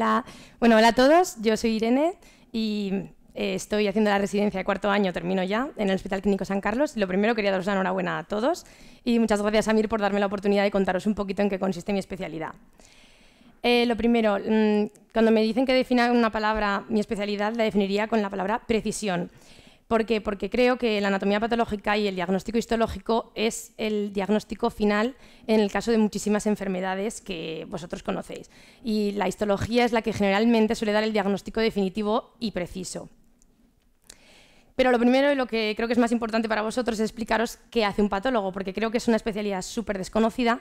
Hola. Bueno, hola a todos. Yo soy Irene y eh, estoy haciendo la residencia de cuarto año, termino ya, en el Hospital Clínico San Carlos. Lo primero, quería daros la enhorabuena a todos y muchas gracias a Mir por darme la oportunidad de contaros un poquito en qué consiste mi especialidad. Eh, lo primero, mm, cuando me dicen que defina una palabra, mi especialidad la definiría con la palabra precisión. ¿Por Porque creo que la anatomía patológica y el diagnóstico histológico es el diagnóstico final en el caso de muchísimas enfermedades que vosotros conocéis. Y la histología es la que generalmente suele dar el diagnóstico definitivo y preciso. Pero lo primero y lo que creo que es más importante para vosotros es explicaros qué hace un patólogo, porque creo que es una especialidad súper desconocida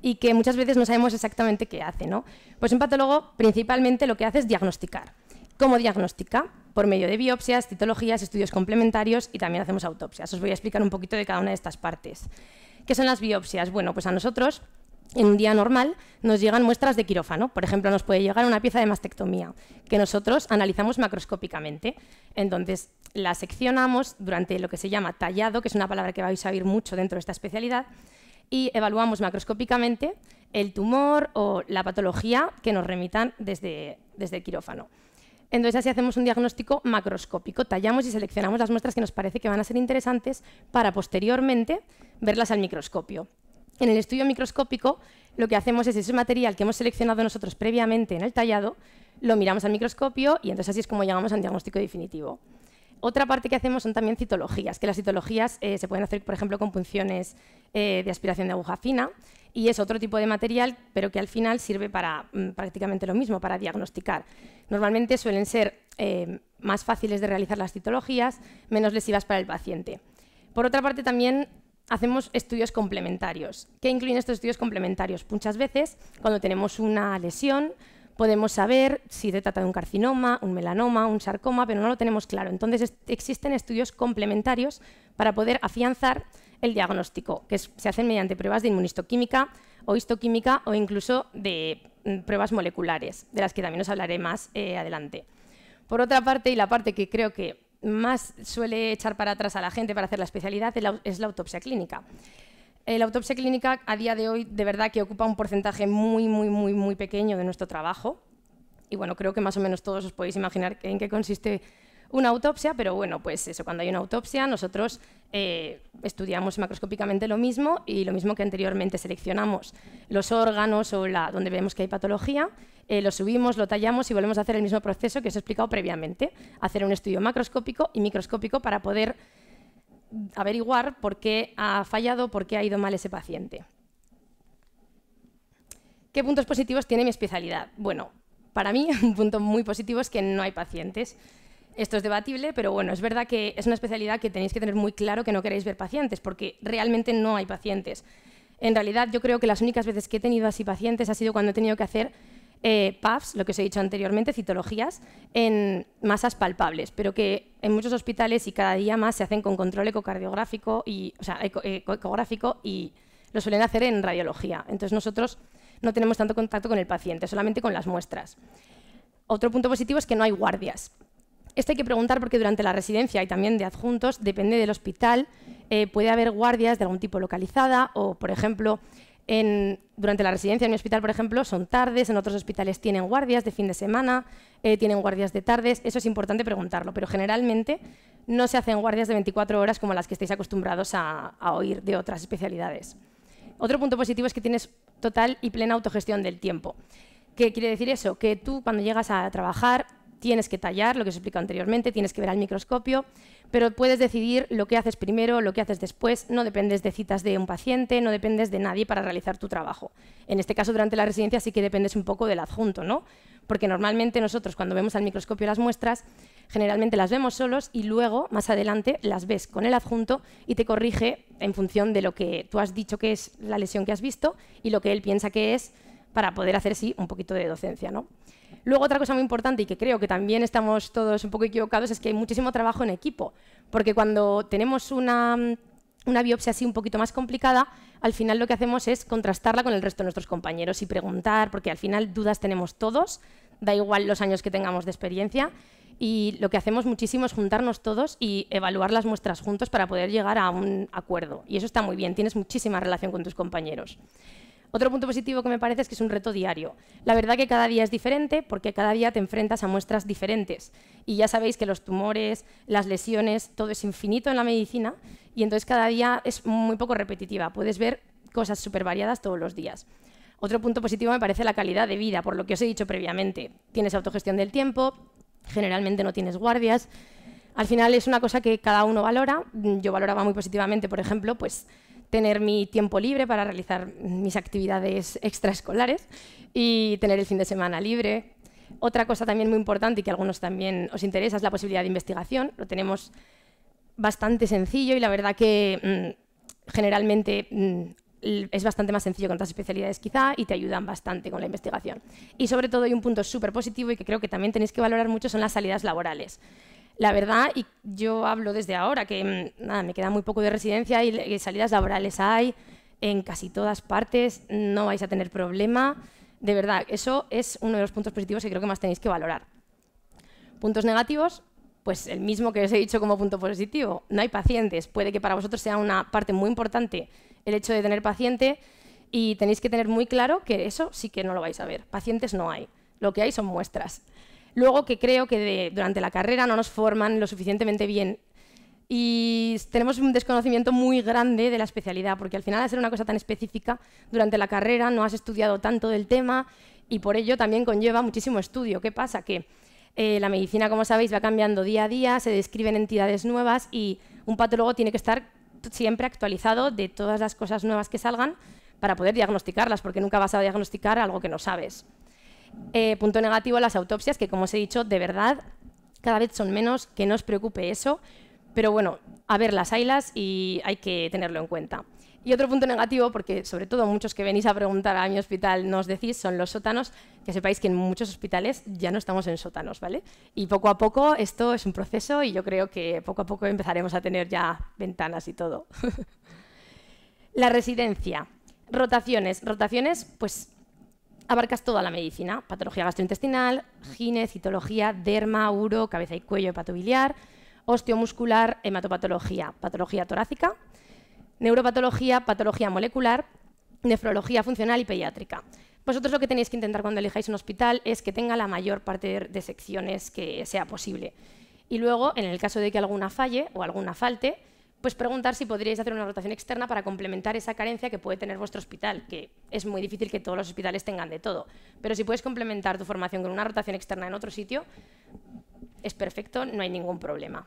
y que muchas veces no sabemos exactamente qué hace. ¿no? Pues un patólogo principalmente lo que hace es diagnosticar como diagnóstica por medio de biopsias, citologías, estudios complementarios y también hacemos autopsias. Os voy a explicar un poquito de cada una de estas partes. ¿Qué son las biopsias? Bueno, pues a nosotros en un día normal nos llegan muestras de quirófano. Por ejemplo, nos puede llegar una pieza de mastectomía que nosotros analizamos macroscópicamente. Entonces, la seccionamos durante lo que se llama tallado, que es una palabra que vais a oír mucho dentro de esta especialidad, y evaluamos macroscópicamente el tumor o la patología que nos remitan desde, desde el quirófano. Entonces así hacemos un diagnóstico macroscópico, tallamos y seleccionamos las muestras que nos parece que van a ser interesantes para posteriormente verlas al microscopio. En el estudio microscópico lo que hacemos es ese material que hemos seleccionado nosotros previamente en el tallado, lo miramos al microscopio y entonces así es como llegamos a diagnóstico definitivo otra parte que hacemos son también citologías, que las citologías eh, se pueden hacer, por ejemplo, con punciones eh, de aspiración de aguja fina y es otro tipo de material, pero que al final sirve para mm, prácticamente lo mismo, para diagnosticar. Normalmente suelen ser eh, más fáciles de realizar las citologías, menos lesivas para el paciente. Por otra parte, también hacemos estudios complementarios. ¿Qué incluyen estos estudios complementarios? Muchas veces, cuando tenemos una lesión podemos saber si se trata de un carcinoma, un melanoma, un sarcoma, pero no lo tenemos claro. Entonces existen estudios complementarios para poder afianzar el diagnóstico, que se hacen mediante pruebas de inmunistoquímica o histoquímica o incluso de mm, pruebas moleculares, de las que también os hablaré más eh, adelante. Por otra parte, y la parte que creo que más suele echar para atrás a la gente para hacer la especialidad es la autopsia clínica. Eh, la autopsia clínica a día de hoy de verdad que ocupa un porcentaje muy, muy, muy, muy pequeño de nuestro trabajo. Y bueno, creo que más o menos todos os podéis imaginar en qué consiste una autopsia, pero bueno, pues eso, cuando hay una autopsia nosotros eh, estudiamos macroscópicamente lo mismo y lo mismo que anteriormente, seleccionamos los órganos o la, donde vemos que hay patología, eh, lo subimos, lo tallamos y volvemos a hacer el mismo proceso que os he explicado previamente, hacer un estudio macroscópico y microscópico para poder averiguar por qué ha fallado, por qué ha ido mal ese paciente. ¿Qué puntos positivos tiene mi especialidad? Bueno, para mí un punto muy positivo es que no hay pacientes. Esto es debatible, pero bueno, es verdad que es una especialidad que tenéis que tener muy claro que no queréis ver pacientes, porque realmente no hay pacientes. En realidad yo creo que las únicas veces que he tenido así pacientes ha sido cuando he tenido que hacer eh, PAFs, lo que os he dicho anteriormente, citologías, en masas palpables, pero que en muchos hospitales y cada día más se hacen con control ecocardiográfico y, ecográfico y lo suelen hacer en radiología. Entonces nosotros no tenemos tanto contacto con el paciente, solamente con las muestras. Otro punto positivo es que no hay guardias. Esto hay que preguntar porque durante la residencia y también de adjuntos, depende del hospital, eh, puede haber guardias de algún tipo localizada o, por ejemplo, durante la residencia en mi hospital, por ejemplo, son tardes, en otros hospitales tienen guardias de fin de semana, eh, tienen guardias de tardes, eso es importante preguntarlo, pero generalmente no se hacen guardias de 24 horas como las que estáis acostumbrados a oír de otras especialidades. Otro punto positivo es que tienes total y plena autogestión del tiempo. ¿Qué quiere decir eso? Que tú cuando llegas a trabajar tienes que tallar, lo que os he anteriormente, tienes que ver al microscopio, pero puedes decidir lo que haces primero, lo que haces después, no dependes de citas de un paciente, no dependes de nadie para realizar tu trabajo. En este caso, durante la residencia sí que dependes un poco del adjunto, ¿no? Porque normalmente nosotros cuando vemos al microscopio las muestras, generalmente las vemos solos y luego, más adelante, las ves con el adjunto y te corrige en función de lo que tú has dicho que es la lesión que has visto y lo que él piensa que es para poder hacer sí un poquito de docencia. ¿no? Luego otra cosa muy importante y que creo que también estamos todos un poco equivocados es que hay muchísimo trabajo en equipo, porque cuando tenemos una, una biopsia así un poquito más complicada, al final lo que hacemos es contrastarla con el resto de nuestros compañeros y preguntar, porque al final dudas tenemos todos, da igual los años que tengamos de experiencia, y lo que hacemos muchísimo es juntarnos todos y evaluar las muestras juntos para poder llegar a un acuerdo. Y eso está muy bien, tienes muchísima relación con tus compañeros. Otro punto positivo que me parece es que es un reto diario. La verdad que cada día es diferente porque cada día te enfrentas a muestras diferentes. Y ya sabéis que los tumores, las lesiones, todo es infinito en la medicina y entonces cada día es muy poco repetitiva. Puedes ver cosas súper variadas todos los días. Otro punto positivo me parece la calidad de vida, por lo que os he dicho previamente. Tienes autogestión del tiempo, generalmente no tienes guardias. Al final es una cosa que cada uno valora. Yo valoraba muy positivamente, por ejemplo, pues tener mi tiempo libre para realizar mis actividades extraescolares y tener el fin de semana libre. Otra cosa también muy importante y que a algunos también os interesa es la posibilidad de investigación. Lo tenemos bastante sencillo y la verdad que mm, generalmente mm, es bastante más sencillo con otras especialidades quizá y te ayudan bastante con la investigación. Y sobre todo hay un punto súper positivo y que creo que también tenéis que valorar mucho son las salidas laborales la verdad, y yo hablo desde ahora, que mm, nada, me queda muy poco de residencia y, y salidas laborales hay en casi todas partes, no vais a tener problema. De verdad, eso es uno de los puntos positivos que creo que más tenéis que valorar. Puntos negativos, pues el mismo que os he dicho como punto positivo. No hay pacientes. Puede que para vosotros sea una parte muy importante el hecho de tener paciente y tenéis que tener muy claro que eso sí que no lo vais a ver. Pacientes no hay. Lo que hay son muestras. Luego que creo que durante la carrera no nos forman lo suficientemente bien y tenemos un desconocimiento muy grande de la especialidad, porque al final, al ser una cosa tan específica, durante la carrera no has estudiado tanto del tema y por ello también conlleva muchísimo estudio. ¿Qué pasa? Que eh, la medicina, como sabéis, va cambiando día a día, se describen entidades nuevas y un patólogo tiene que estar siempre actualizado de todas las cosas nuevas que salgan para poder diagnosticarlas, porque nunca vas a diagnosticar algo que no sabes. Eh, punto negativo, las autopsias, que como os he dicho, de verdad, cada vez son menos, que no os preocupe eso, pero bueno, a ver las ailas y hay que tenerlo en cuenta. Y otro punto negativo, porque sobre todo muchos que venís a preguntar a mi hospital nos decís, son los sótanos, que sepáis que en muchos hospitales ya no estamos en sótanos, ¿vale? Y poco a poco esto es un proceso y yo creo que poco a poco empezaremos a tener ya ventanas y todo. La residencia. Rotaciones. Rotaciones, pues abarcas toda la medicina, patología gastrointestinal, gine, citología, derma, uro, cabeza y cuello hepatobiliar, osteomuscular, hematopatología, patología torácica, neuropatología, patología molecular, nefrología funcional y pediátrica. Vosotros lo que tenéis que intentar cuando elijáis un hospital es que tenga la mayor parte de secciones que sea posible. Y luego, en el caso de que alguna falle o alguna falte, pues preguntar si podríais hacer una rotación externa para complementar esa carencia que puede tener vuestro hospital, que es muy difícil que todos los hospitales tengan de todo. Pero si puedes complementar tu formación con una rotación externa en otro sitio, es perfecto, no hay ningún problema.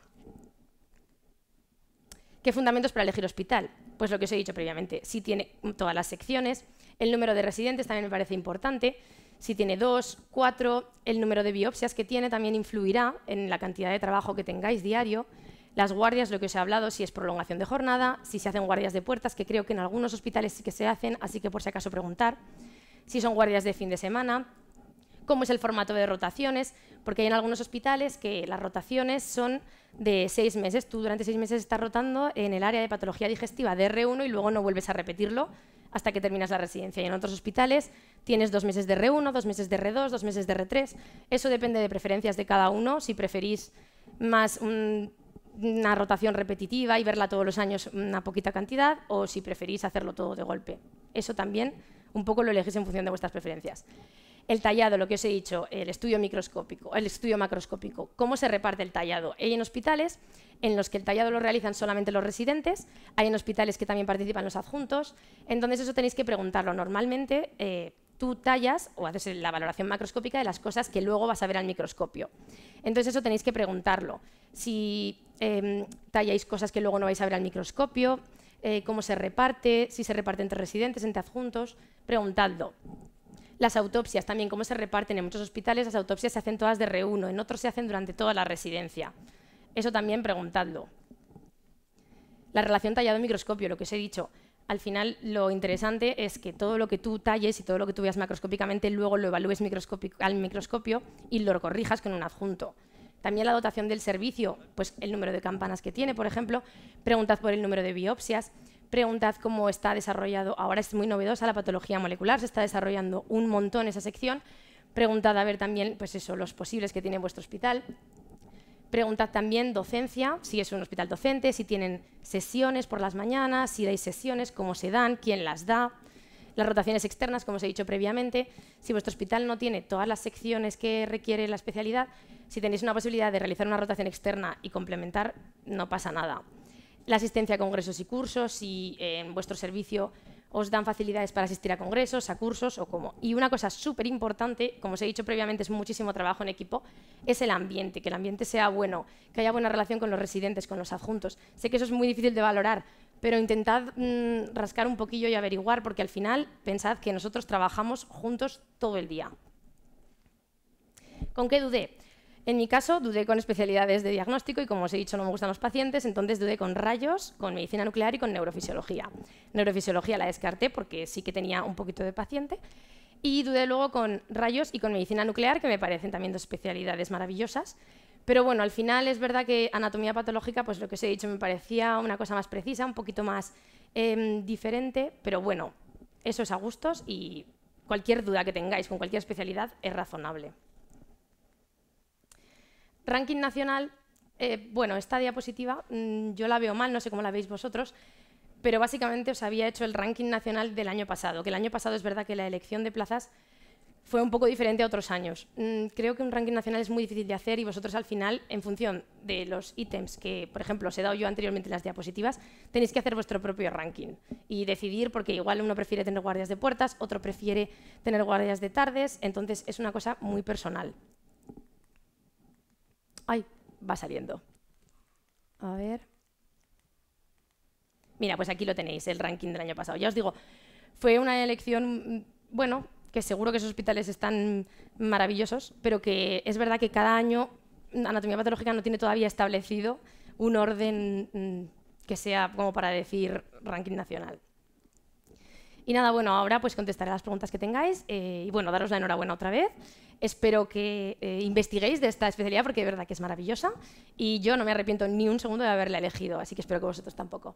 ¿Qué fundamentos para elegir hospital? Pues lo que os he dicho previamente, si tiene todas las secciones, el número de residentes también me parece importante, si tiene dos, cuatro, el número de biopsias que tiene también influirá en la cantidad de trabajo que tengáis diario, las guardias, lo que os he hablado, si es prolongación de jornada, si se hacen guardias de puertas, que creo que en algunos hospitales sí que se hacen, así que por si acaso preguntar, si son guardias de fin de semana, cómo es el formato de rotaciones, porque hay en algunos hospitales que las rotaciones son de seis meses. Tú durante seis meses estás rotando en el área de patología digestiva de R1 y luego no vuelves a repetirlo hasta que terminas la residencia. Y en otros hospitales tienes dos meses de R1, dos meses de R2, dos meses de R3. Eso depende de preferencias de cada uno. Si preferís más un una rotación repetitiva y verla todos los años una poquita cantidad, o si preferís hacerlo todo de golpe. Eso también un poco lo elegís en función de vuestras preferencias. El tallado, lo que os he dicho, el estudio microscópico, el estudio macroscópico. ¿Cómo se reparte el tallado? Hay en hospitales en los que el tallado lo realizan solamente los residentes, hay en hospitales que también participan los adjuntos, entonces eso tenéis que preguntarlo. Normalmente eh, tú tallas o haces la valoración macroscópica de las cosas que luego vas a ver al microscopio. Entonces eso tenéis que preguntarlo. Si eh, talláis cosas que luego no vais a ver al microscopio, eh, cómo se reparte, si se reparte entre residentes, entre adjuntos, preguntadlo. Las autopsias también, cómo se reparten en muchos hospitales, las autopsias se hacen todas de reúno, en otros se hacen durante toda la residencia. Eso también preguntadlo. La relación tallado-microscopio, lo que os he dicho. Al final, lo interesante es que todo lo que tú talles y todo lo que tú veas macroscópicamente, luego lo evalúes al microscopio y lo corrijas con un adjunto. También la dotación del servicio, pues el número de campanas que tiene, por ejemplo. Preguntad por el número de biopsias. Preguntad cómo está desarrollado. Ahora es muy novedosa la patología molecular, se está desarrollando un montón esa sección. Preguntad a ver también, pues eso, los posibles que tiene vuestro hospital. Preguntad también docencia, si es un hospital docente, si tienen sesiones por las mañanas, si dais sesiones, cómo se dan, quién las da las rotaciones externas, como os he dicho previamente, si vuestro hospital no tiene todas las secciones que requiere la especialidad, si tenéis una posibilidad de realizar una rotación externa y complementar, no pasa nada. La asistencia a congresos y cursos, si eh, en vuestro servicio os dan facilidades para asistir a congresos, a cursos o como. Y una cosa súper importante, como os he dicho previamente, es muchísimo trabajo en equipo, es el ambiente, que el ambiente sea bueno, que haya buena relación con los residentes, con los adjuntos. Sé que eso es muy difícil de valorar, pero intentad mm, rascar un poquillo y averiguar, porque al final pensad que nosotros trabajamos juntos todo el día. ¿Con qué dudé? En mi caso, dudé con especialidades de diagnóstico y, como os he dicho, no me gustan los pacientes, entonces dudé con rayos, con medicina nuclear y con neurofisiología. Neurofisiología la descarté porque sí que tenía un poquito de paciente. Y dudé luego con rayos y con medicina nuclear, que me parecen también dos especialidades maravillosas. Pero bueno, al final es verdad que anatomía patológica, pues lo que os he dicho, me parecía una cosa más precisa, un poquito más em, diferente, pero bueno, eso es a gustos y cualquier duda que tengáis con cualquier especialidad es razonable. Ranking nacional, eh, bueno, esta diapositiva mm, yo la veo mal, no sé cómo la veis vosotros, pero básicamente os había hecho el ranking nacional del año pasado, que el año pasado es verdad que la elección de plazas fue un poco diferente a otros años. Mm, creo que un ranking nacional es muy difícil de hacer y vosotros al final, en función de los ítems que, por ejemplo, os he dado yo anteriormente en las diapositivas, tenéis que hacer vuestro propio ranking y decidir, porque igual uno prefiere tener guardias de puertas, otro prefiere tener guardias de tardes, entonces es una cosa muy personal. Ay, va saliendo. A ver. Mira, pues aquí lo tenéis, el ranking del año pasado. Ya os digo, fue una elección mm, bueno, que seguro que esos hospitales están maravillosos, pero que es verdad que cada año anatomía patológica no tiene todavía establecido un orden mm, que sea como para decir ranking nacional. Y nada, bueno, ahora pues contestaré las preguntas que tengáis eh, y bueno, daros la enhorabuena otra vez. Espero que eh, investiguéis de esta especialidad porque es verdad que es maravillosa y yo no me arrepiento ni un segundo de haberla elegido, así que espero que vosotros tampoco.